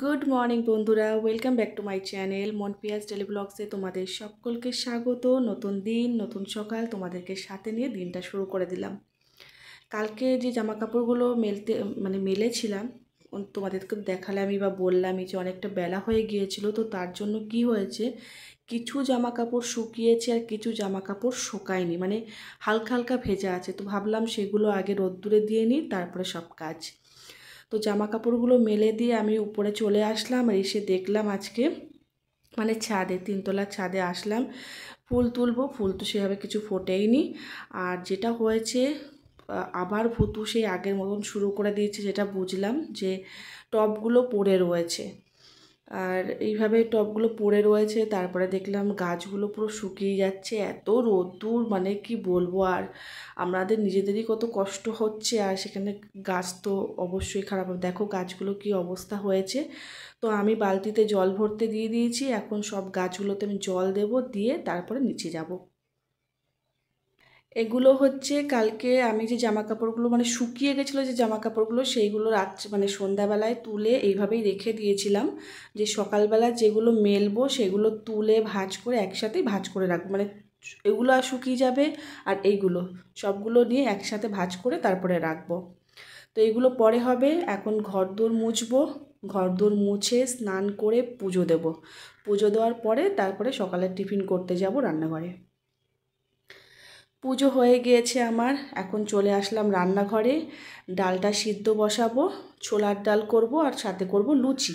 Good morning বন্ধুরা welcome back to my channel মন পিয়াজ টেলিব্লগসে তোমাদের সকলকে স্বাগত নতুন দিন নতুন সকাল তোমাদেরকে সাথে নিয়ে দিনটা শুরু করে দিলাম কালকে যে জামা কাপড়গুলো মেলতে মানে মেলেছিলাম তোমাদেরকে দেখালামই বা বললামই যে অনেকটা বেলা হয়ে গিয়েছিল তো তার জন্য কি হয়েছে কিছু জামা কাপড় শুকিয়েছে আর কিছু জামা কাপড় শুকায়নি মানে হালকা হালকা ভেজা আছে তো ভাবলাম সেগুলো আগে রোদ্দুরে দিয়ে নিই তারপরে সব কাজ তো জামা কাপড়গুলো মেলে দিয়ে আমি উপরে চলে আসলাম আর এসে দেখলাম আজকে মানে ছাদে তিনতলার ছাদে আসলাম ফুল তুলবো ফুল তো সেভাবে কিছু ফোটেইনি আর যেটা হয়েছে আবার ভুতু সেই আগের মতন শুরু করে দিয়েছে যেটা বুঝলাম যে টপগুলো পড়ে রয়েছে আর এইভাবে টবগুলো পড়ে রয়েছে তারপরে দেখলাম গাছগুলো পুরো শুকিয়ে যাচ্ছে এত রোদ্দুর মানে কি বলবো আর আমাদের নিজেদেরই কত কষ্ট হচ্ছে আর সেখানে গাছ তো অবশ্যই খারাপ দেখো গাছগুলো কি অবস্থা হয়েছে তো আমি বালতিতে জল ভরতে দিয়ে দিয়েছি এখন সব গাছগুলোতে আমি জল দেব দিয়ে তারপরে নিচে যাব এগুলো হচ্ছে কালকে আমি যে জামা কাপড়গুলো মানে শুকিয়ে গেছিলো যে জামা কাপড়গুলো সেইগুলো রাত্রে মানে সন্ধ্যাবেলায় তুলে এইভাবেই রেখে দিয়েছিলাম যে সকালবেলা যেগুলো মেলবো সেগুলো তুলে ভাজ করে একসাথেই ভাজ করে রাখবো মানে এগুলো আর শুকিয়ে যাবে আর এইগুলো সবগুলো নিয়ে একসাথে ভাজ করে তারপরে রাখবো তো এগুলো পরে হবে এখন ঘরদোর মুছবো ঘরদোর মুছে স্নান করে পুজো দেব পুজো দেওয়ার পরে তারপরে সকালের টিফিন করতে যাব রান্নাঘরে পুজো হয়ে গিয়েছে আমার এখন চলে আসলাম রান্নাঘরে ডালটা সিদ্ধ বসাবো ছোলার ডাল করব আর সাথে করব লুচি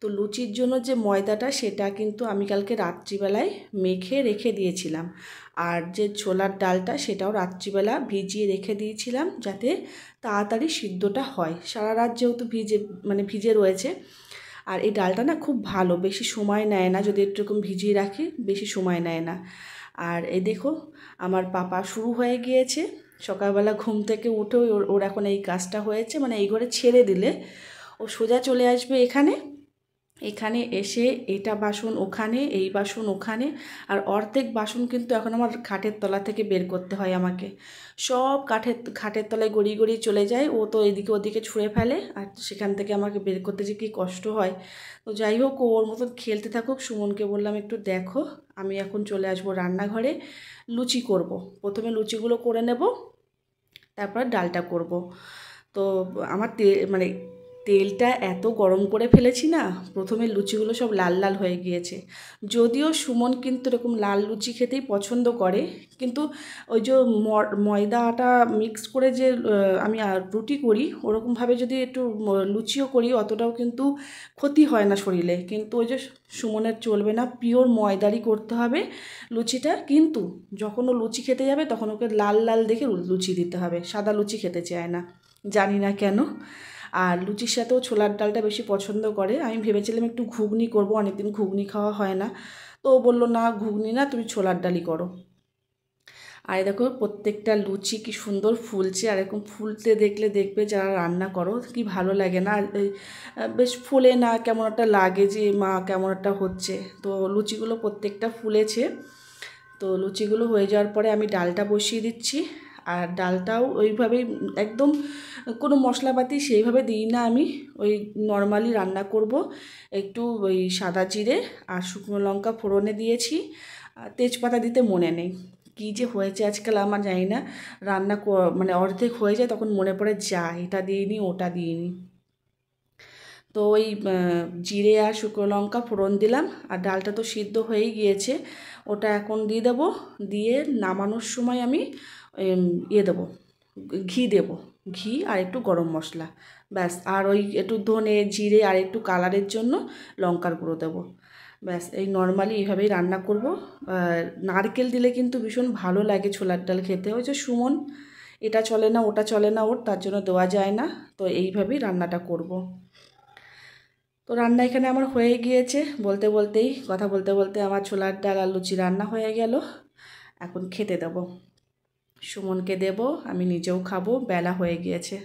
তো লুচির জন্য যে ময়দাটা সেটা কিন্তু আমি কালকে রাত্রিবেলায় মেখে রেখে দিয়েছিলাম আর যে ছোলার ডালটা সেটাও রাত্রিবেলা ভিজিয়ে রেখে দিয়েছিলাম যাতে তাড়াতাড়ি সিদ্ধটা হয় সারা রাত যেহেতু ভিজে মানে ভিজে রয়েছে আর এই ডালটা না খুব ভালো বেশি সময় নেয় না যদি একটুরকম ভিজিয়ে রাখি বেশি সময় নেয় না আর এই দেখো আমার পাপা শুরু হয়ে গিয়েছে সকালবেলা ঘুম থেকে উঠে ওর এখন এই কাজটা হয়েছে মানে এই ঘরে ছেড়ে দিলে ও সোজা চলে আসবে এখানে এখানে এসে এটা বাসন ওখানে এই বাসন ওখানে আর অর্ধেক বাসন কিন্তু এখন আমার খাটের তলা থেকে বের করতে হয় আমাকে সব কাঠের খাটের তলায় গড়িয়ে গড়িয়ে চলে যায় ও তো এদিকে ওদিকে ছুঁড়ে ফেলে আর সেখান থেকে আমাকে বের করতে যে কী কষ্ট হয় তো যাই হোক ওর মতন খেলতে থাকুক সুমনকে বললাম একটু দেখো আমি এখন চলে আসবো রান্নাঘরে লুচি করব। প্রথমে লুচিগুলো করে নেব তারপর ডালটা করব। তো আমার মানে তেলটা এত গরম করে ফেলেছি না প্রথমে লুচিগুলো সব লাল লাল হয়ে গিয়েছে যদিও সুমন কিন্তু এরকম লাল লুচি খেতেই পছন্দ করে কিন্তু ওই যে ময়দা আটা মিক্স করে যে আমি রুটি করি ওরকমভাবে যদি একটু লুচিও করি অতটাও কিন্তু ক্ষতি হয় না শরীরে কিন্তু ওই যে সুমনের চলবে না পিওর ময়দারই করতে হবে লুচিটা কিন্তু যখন ও লুচি খেতে যাবে তখন ওকে লাল লাল দেখে লুচি দিতে হবে সাদা লুচি খেতে চায় না জানি না কেন আর লুচির সাথেও ছোলার ডালটা বেশি পছন্দ করে আমি ভেবেছিলাম একটু ঘুগনি করবো দিন ঘুগনি খাওয়া হয় না তো ও বললো না ঘুগনি না তুমি ছোলার ডালই করো আর দেখো প্রত্যেকটা লুচি কি সুন্দর ফুলছে আর এরকম ফুলতে দেখলে দেখবে যারা রান্না করো কি ভালো লাগে না বেশ ফুলে না কেমন একটা লাগে যে মা কেমন একটা হচ্ছে তো লুচিগুলো প্রত্যেকটা ফুলেছে তো লুচিগুলো হয়ে যাওয়ার পরে আমি ডালটা বসিয়ে দিচ্ছি আর ডালটাও ওইভাবেই একদম কোনো মশলাপাতি সেইভাবে দিই না আমি ওই নর্মালি রান্না করব একটু ওই সাদা জিরে আর শুকনো লঙ্কা ফোড়নে দিয়েছি তেজপাতা দিতে মনে নেই কী যে হয়েছে আজকাল আমার জানি না রান্না মানে অর্ধেক হয়ে যায় তখন মনে পড়ে যা এটা দিইনি ওটা দিইনি তো ওই জিরে আর শুকনো লঙ্কা ফোড়ন দিলাম আর ডালটা তো সিদ্ধ হয়েই গিয়েছে ওটা এখন দিয়ে দেবো দিয়ে নামানোর সময় আমি ইয়ে দেবো ঘি দেবো ঘি আর একটু গরম মশলা ব্যাস আর ওই একটু ধনে জিরে আর একটু কালারের জন্য লঙ্কার গুঁড়ো দেবো ব্যাস এই নর্মালি এইভাবেই রান্না করব নারকেল দিলে কিন্তু ভীষণ ভালো লাগে ছোলার ডাল খেতে ওই যে সুমন এটা চলে না ওটা চলে না ওর তার জন্য দেওয়া যায় না তো এইভাবেই রান্নাটা করব। তো রান্না এখানে আমার হয়ে গিয়েছে বলতে বলতেই কথা বলতে বলতে আমার ছোলার ডাল আর লুচি রান্না হয়ে গেল এখন খেতে দেবো সুমনকে দেব আমি নিজেও খাবো বেলা হয়ে গিয়েছে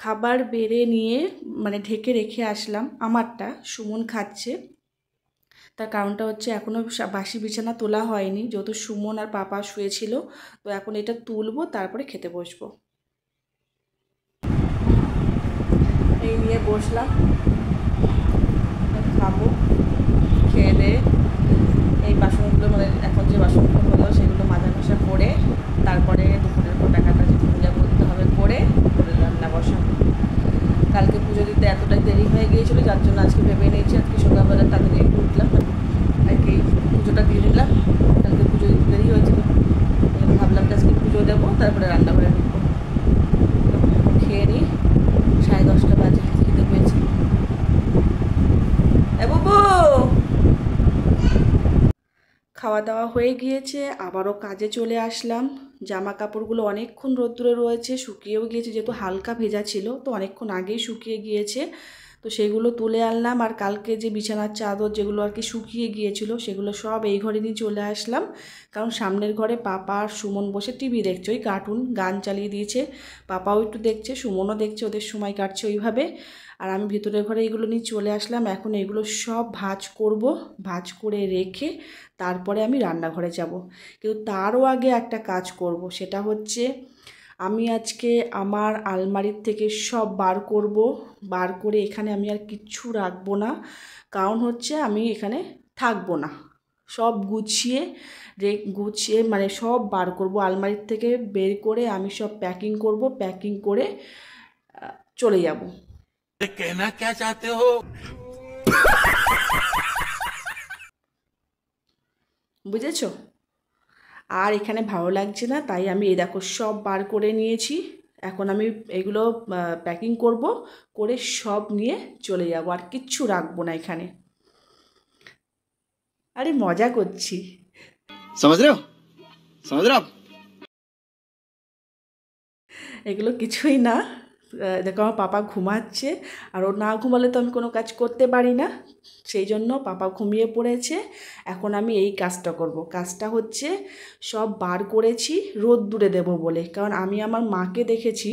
খাবার বেড়ে নিয়ে মানে ঢেকে রেখে আসলাম আমারটা সুমন খাচ্ছে তার কারণটা হচ্ছে এখনও বাসি বিছানা তোলা হয়নি যেহেতু সুমন আর পাপা শুয়েছিল তো এখন এটা তুলবো তারপরে খেতে বসবো এই নিয়ে বসলাম খাবো খেয়ে দেয়ে এই বাসনগুলো মানে এখন যে বাসনগুলো হলো সেগুলো মাজা করে তারপরে দুপুরের পর কাটা যে পূজা করতে হবে করে রান্না বসা কালকে পুজো দিতে এতটাই দেরি হয়ে গিয়েছিল যার জন্য আজকে ভেবে নিয়েছি আজকে সকালবেলা তাদের একটু উঠলাম আর কি পুজোটা দিয়ে দিলাম কালকে পুজো খাওয়া দাওয়া হয়ে গিয়েছে আবারও কাজে চলে আসলাম জামা কাপড়গুলো অনেকক্ষণ রোদ্দুরে রয়েছে শুকিয়েও গিয়েছে যেহেতু হালকা ভেজা ছিল তো অনেকক্ষণ আগেই শুকিয়ে গিয়েছে তো সেগুলো তুলে আনলাম আর কালকে যে বিছানার চাদর যেগুলো আর কি শুকিয়ে গিয়েছিল সেগুলো সব এই ঘরে নিয়ে চলে আসলাম কারণ সামনের ঘরে পাপা আর সুমন বসে টিভি দেখছে ওই কার্টুন গান চালিয়ে দিয়েছে পাপাও একটু দেখছে সুমনও দেখছে ওদের সময় কাটছে ওইভাবে আর আমি ভিতরের ঘরে এগুলো নিয়ে চলে আসলাম এখন এগুলো সব ভাজ করব ভাজ করে রেখে তারপরে আমি রান্নাঘরে যাব কিন্তু তারও আগে একটা কাজ করব সেটা হচ্ছে আমি আজকে আমার আলমারির থেকে সব বার করব বার করে এখানে আমি আর কিচ্ছু রাখবো না কারণ হচ্ছে আমি এখানে থাকবো না সব গুছিয়ে রে গুছিয়ে মানে সব বার করব আলমারির থেকে বের করে আমি সব প্যাকিং করব প্যাকিং করে চলে যাব কেনা বুঝেছো আর এখানে ভালো লাগছে না তাই আমি এ দেখো সব বার করে নিয়েছি এখন আমি এগুলো প্যাকিং করব করে সব নিয়ে চলে যাব আর কিচ্ছু রাখবো না এখানে আরে মজা করছি এগুলো কিছুই না দেখো আমার পাপা ঘুমাচ্ছে আর ও না ঘুমালে তো আমি কোনো কাজ করতে পারি না সেই জন্য পাপা ঘুমিয়ে পড়েছে এখন আমি এই কাজটা করব। কাজটা হচ্ছে সব বার করেছি রোদ দূরে দেব বলে কারণ আমি আমার মাকে দেখেছি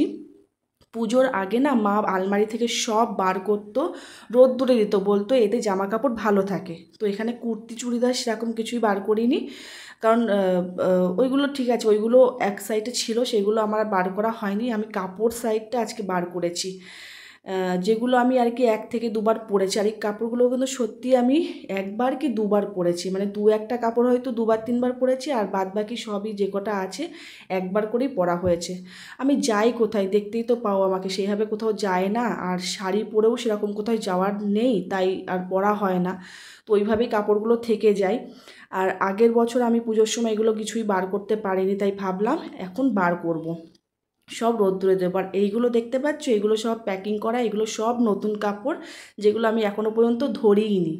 পুজোর আগে না মা আলমারি থেকে সব বার করতো রোদ দূরে দিত বলতো এতে জামা কাপড় ভালো থাকে তো এখানে কুর্তি চুড়িদার সেরকম কিছুই বার করিনি কারণ ওইগুলো ঠিক আছে ওইগুলো এক সাইডে ছিল সেগুলো আমার বার করা হয়নি আমি কাপড় সাইডটা আজকে বার করেছি যেগুলো আমি আর কি এক থেকে দুবার পরেছি আর এই কাপড়গুলো কিন্তু সত্যি আমি একবার কি দুবার পরেছি মানে দু একটা কাপড় হয়তো দুবার তিনবার পরেছি আর বাদ বাকি সবই যে কটা আছে একবার করেই পরা হয়েছে আমি যাই কোথায় দেখতেই তো পাও আমাকে সেইভাবে কোথাও যায় না আর শাড়ি পরেও সেরকম কোথাও যাওয়ার নেই তাই আর পরা হয় না তো ওইভাবেই কাপড়গুলো থেকে যায় আর আগের বছর আমি পুজোর সময় এগুলো কিছুই বার করতে পারিনি তাই ভাবলাম এখন বার করবো সব রোদ্রে দেবো আর এইগুলো দেখতে পাচ্ছ এগুলো সব প্যাকিং করা এগুলো সব নতুন কাপড় যেগুলো আমি এখনও পর্যন্ত ধরিইনি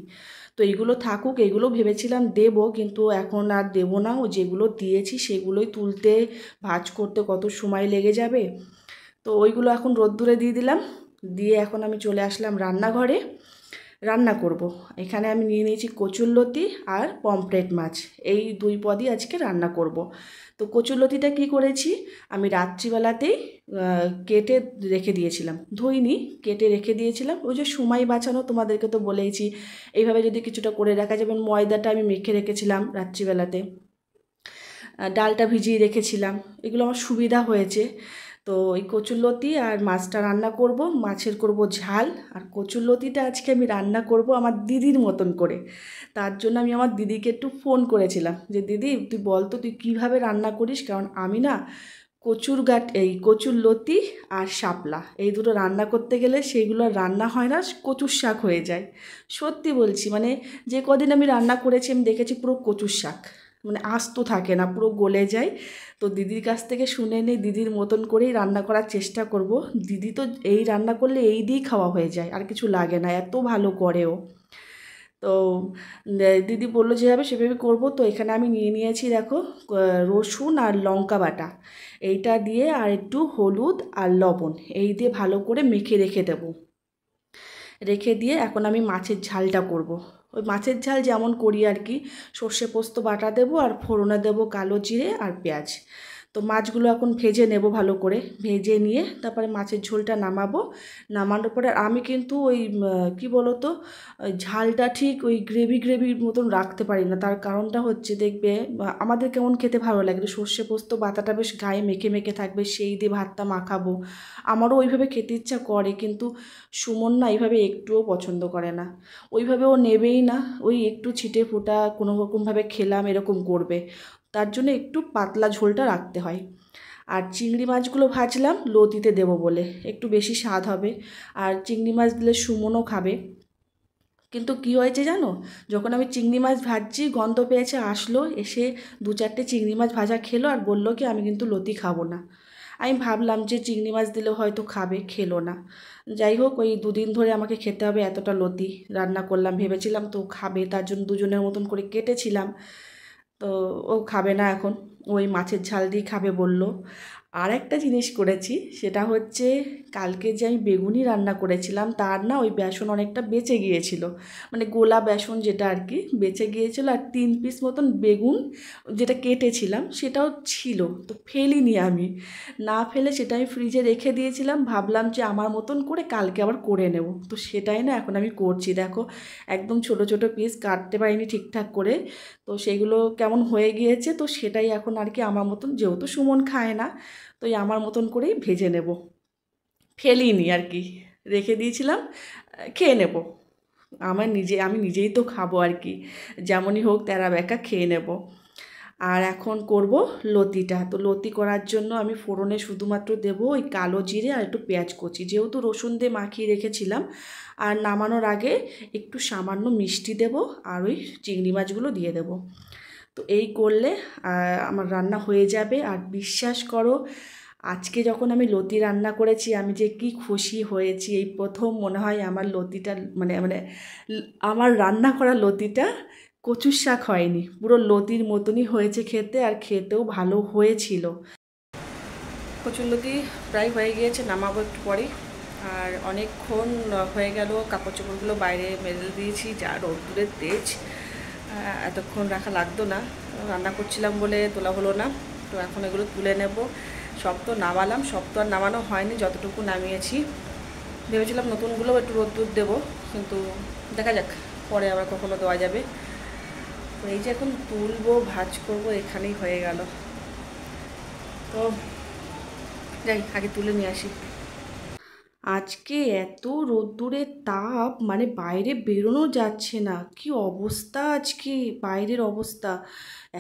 তো এইগুলো থাকুক এগুলো ভেবেছিলাম দেব কিন্তু এখন আর দেব না ও যেগুলো দিয়েছি সেগুলোই তুলতে ভাজ করতে কত সময় লেগে যাবে তো ওইগুলো এখন রোদ্দুরে দিয়ে দিলাম দিয়ে এখন আমি চলে আসলাম রান্নাঘরে রান্না করব। এখানে আমি নিয়ে নিয়েছি কচুরলতি আর পমফ্রেট মাছ এই দুই পদই আজকে রান্না করব। তো কচুরলতিটা কি করেছি আমি রাত্রিবেলাতেই কেটে রেখে দিয়েছিলাম ধুইনি কেটে রেখে দিয়েছিলাম ওই যে সময় বাঁচানো তোমাদেরকে তো বলেইছি এইভাবে যদি কিছুটা করে রাখা যাবে ময়দাটা আমি মেখে রেখেছিলাম রাত্রিবেলাতে ডালটা ভিজিয়ে রেখেছিলাম এগুলো আমার সুবিধা হয়েছে তো এই কচুরলতি আর মাছটা রান্না করব মাছের করব ঝাল আর কচুরলতিটা আজকে আমি রান্না করব আমার দিদির মতন করে তার জন্য আমি আমার দিদিকে একটু ফোন করেছিলাম যে দিদি তুই বল তো তুই কীভাবে রান্না করিস কারণ আমি না কচুর গাট এই কচুর লতি আর শাপলা এই দুটো রান্না করতে গেলে সেইগুলো রান্না হয় না কচুর শাক হয়ে যায় সত্যি বলছি মানে যে কদিন আমি রান্না করেছি আমি দেখেছি পুরো কচুর শাক মানে আস্ত থাকে না পুরো গলে যায় তো দিদির কাছ থেকে শুনে নিই দিদির মতন করেই রান্না করার চেষ্টা করব দিদি তো এই রান্না করলে এই দিয়েই খাওয়া হয়ে যায় আর কিছু লাগে না এত ভালো করেও তো দিদি বললো যেভাবে সেভাবে করব তো এখানে আমি নিয়ে নিয়েছি দেখো রসুন আর লঙ্কা বাটা এইটা দিয়ে আর একটু হলুদ আর লবণ এই দিয়ে ভালো করে মেখে রেখে দেব রেখে দিয়ে এখন আমি মাছের ঝালটা করব ওই মাছের ঝাল যেমন করি আর কি সর্ষে পোস্ত বাটা দেবো আর ফোড়না দেবো কালো জিরে আর পেঁয়াজ তো মাছগুলো এখন ভেজে নেব ভালো করে ভেজে নিয়ে তারপরে মাছের ঝোলটা নামাবো নামানোর পরে আমি কিন্তু ওই কি বলো তো ঝালটা ঠিক ওই গ্রেভি গ্রেভির মতন রাখতে পারি না তার কারণটা হচ্ছে দেখবে আমাদের কেমন খেতে ভালো লাগে সর্ষে পোস্ত বাতাটা বেশ গায়ে মেখে মেখে থাকবে সেই দিয়ে ভাতটা মাখাবো আমারও ওইভাবে খেতে ইচ্ছা করে কিন্তু সুমন না এইভাবে একটুও পছন্দ করে না ওইভাবে ও নেবেই না ওই একটু ছিটে ফোটা কোনো রকমভাবে খেলাম এরকম করবে তার জন্য একটু পাতলা ঝোলটা রাখতে হয় আর চিংড়ি মাছগুলো ভাজলাম লতিতে দেব বলে একটু বেশি স্বাদ হবে আর চিংড়ি মাছ দিলে সুমনও খাবে কিন্তু কি হয়েছে জানো যখন আমি চিংড়ি মাছ ভাজছি গন্ধ পেয়েছে আসলো এসে দু চারটে চিংড়ি মাছ ভাজা খেলো আর বললো কি আমি কিন্তু লতি খাবো না আমি ভাবলাম যে চিংড়ি মাছ দিলে হয়তো খাবে খেলো না যাই হোক ওই দুদিন ধরে আমাকে খেতে হবে এতটা লতি রান্না করলাম ভেবেছিলাম তো খাবে তার জন্য দুজনের মতন করে কেটেছিলাম তো ও খাবে না এখন ওই মাছের ঝাল দিয়ে খাবে বলল আর একটা জিনিস করেছি সেটা হচ্ছে কালকে যে আমি বেগুনি রান্না করেছিলাম তার না ওই বেসন অনেকটা বেঁচে গিয়েছিল মানে গোলা বেসন যেটা আর কি বেঁচে গিয়েছিল আর তিন পিস মতন বেগুন যেটা কেটেছিলাম সেটাও ছিল তো ফেলিনি আমি না ফেলে সেটা আমি ফ্রিজে রেখে দিয়েছিলাম ভাবলাম যে আমার মতন করে কালকে আবার করে নেব তো সেটাই না এখন আমি করছি দেখো একদম ছোট ছোট পিস কাটতে পারিনি ঠিকঠাক করে তো সেগুলো কেমন হয়ে গিয়েছে তো সেটাই এখন আর কি আমার মতন যেহেতু সুমন খায় না তো এই আমার মতন করেই ভেজে নেব ফেলিনি আর কি রেখে দিয়েছিলাম খেয়ে নেব আমার নিজে আমি নিজেই তো খাবো আর কি যেমনই হোক তেরা ব্যাকা খেয়ে নেব আর এখন করব লতিটা তো লতি করার জন্য আমি ফোড়নে শুধুমাত্র দেবো ওই কালো জিরে আর একটু পেঁয়াজ কচি যেহেতু রসুন দিয়ে মাখিয়ে রেখেছিলাম আর নামানোর আগে একটু সামান্য মিষ্টি দেব আর ওই চিংড়ি মাছগুলো দিয়ে দেবো তো এই করলে আমার রান্না হয়ে যাবে আর বিশ্বাস করো আজকে যখন আমি লতি রান্না করেছি আমি যে কি খুশি হয়েছি এই প্রথম মনে হয় আমার লতিটা মানে মানে আমার রান্না করা লতিটা কচুর শাক হয়নি পুরো লতির মতনই হয়েছে খেতে আর খেতেও ভালো হয়েছিল কচুর লতি প্রায় হয়ে গিয়েছে নামাবো একটু পরে আর অনেকক্ষণ হয়ে গেল কাপড় চোপড়গুলো বাইরে মেরে দিয়েছি যা রোদ্দুরের তেজ এতক্ষণ রাখা লাগতো না রান্না করছিলাম বলে তোলা হলো না তো এখন এগুলো তুলে নেব সব তো নামালাম সব তো আর নামানো হয়নি যতটুকু নামিয়েছি ভেবেছিলাম নতুনগুলো একটু রোদ দুধ দেবো কিন্তু দেখা যাক পরে আবার কখনো দেওয়া যাবে তো এই যে এখন তুলবো ভাজ করব এখানেই হয়ে গেল তো যাই আগে তুলে নিয়ে আসি আজকে এত রোদ্দুরের তাপ মানে বাইরে বেরোনো যাচ্ছে না কি অবস্থা আজকে বাইরের অবস্থা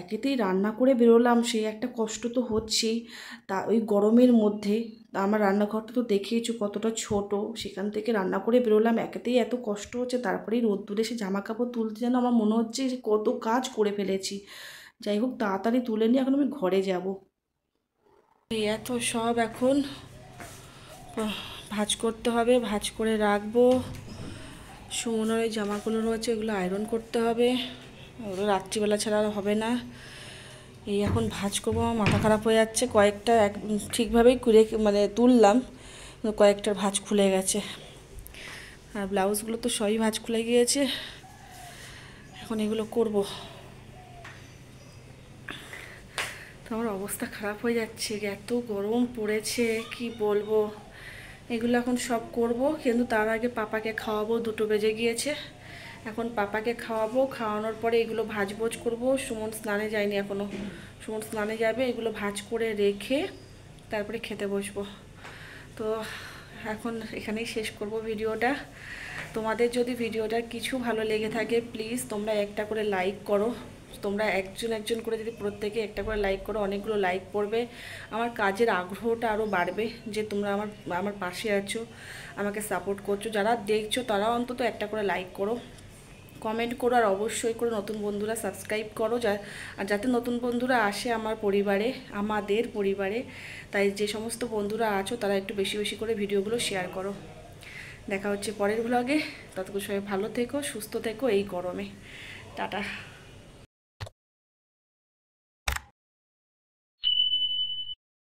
একেতেই রান্না করে বেরোলাম সেই একটা কষ্ট তো হচ্ছেই তা ওই গরমের মধ্যে আমার রান্নাঘরটা তো দেখিয়েছো কতটা ছোট সেখান থেকে রান্না করে বেরোলাম একেতেই এত কষ্ট হচ্ছে তারপরেই রোদ্দুরে এসে জামা কাপড় তুলতে যেন আমার মনে হচ্ছে যে কত কাজ করে ফেলেছি যাই হোক তাড়াতাড়ি তুলে নিয়ে এখন আমি ঘরে যাব এত সব এখন ভাজ করতে হবে ভাজ করে রাখবো সুমনের ওই জামাগুলো রয়েছে ওগুলো আয়রন করতে হবে ওগুলো রাত্রিবেলা ছাড়া আর হবে না এই এখন ভাজ করবো আমার মাথা খারাপ হয়ে যাচ্ছে কয়েকটা এক ঠিকভাবেই কুড়ে মানে তুললাম কয়েকটার ভাজ খুলে গেছে আর ব্লাউজগুলো তো সবই ভাজ খুলে গিয়েছে এখন এগুলো করব তো আমার অবস্থা খারাপ হয়ে যাচ্ছে এত গরম পড়েছে কি বলবো এগুলো এখন সব করব কিন্তু তার আগে পাপাকে খাওয়াবো দুটো বেজে গিয়েছে এখন পাপাকে খাওয়াবো খাওয়ানোর পরে এগুলো ভাজবোজ করব সুমন স্নানে যায়নি এখনও সুমন স্নানে যাবে এগুলো ভাজ করে রেখে তারপরে খেতে বসবো তো এখন এখানেই শেষ করব ভিডিওটা তোমাদের যদি ভিডিওটার কিছু ভালো লেগে থাকে প্লিজ তোমরা একটা করে লাইক করো তোমরা একজন একজন করে যদি প্রত্যেকে একটা করে লাইক করো অনেকগুলো লাইক পড়বে আমার কাজের আগ্রহটা আরও বাড়বে যে তোমরা আমার আমার পাশে আছো আমাকে সাপোর্ট করছো যারা দেখছো তারা অন্তত একটা করে লাইক করো কমেন্ট করো আর অবশ্যই করে নতুন বন্ধুরা সাবস্ক্রাইব করো যা আর যাতে নতুন বন্ধুরা আসে আমার পরিবারে আমাদের পরিবারে তাই যে সমস্ত বন্ধুরা আছো তারা একটু বেশি বেশি করে ভিডিওগুলো শেয়ার করো দেখা হচ্ছে পরের ব্লগে ততক্ষণ সবাই ভালো থেকো সুস্থ থেকো এই গরমে টাটা